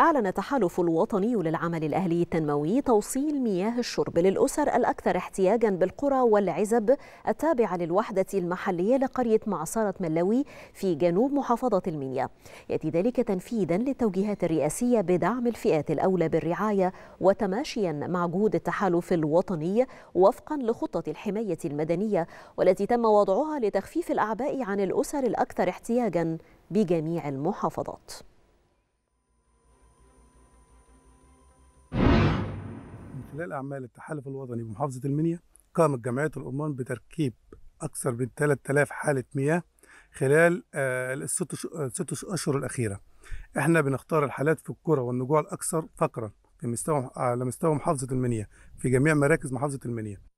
أعلن التحالف الوطني للعمل الأهلي التنموي توصيل مياه الشرب للأسر الأكثر احتياجا بالقرى والعزب التابعة للوحدة المحلية لقرية معصرة ملاوي في جنوب محافظة المنيا يأتي ذلك تنفيذا للتوجيهات الرئاسية بدعم الفئات الأولى بالرعاية وتماشيا مع جهود التحالف الوطني وفقا لخطة الحماية المدنية والتي تم وضعها لتخفيف الأعباء عن الأسر الأكثر احتياجا بجميع المحافظات خلال أعمال التحالف الوطني بمحافظة المنيا قامت جمعية الامان بتركيب أكثر من 3000 حالة مياه خلال آه، الست آه، أشهر الأخيرة إحنا بنختار الحالات في القرى والنجوع الأكثر فقرا في مستوى على مستوى محافظة المنيا في جميع مراكز محافظة المنيا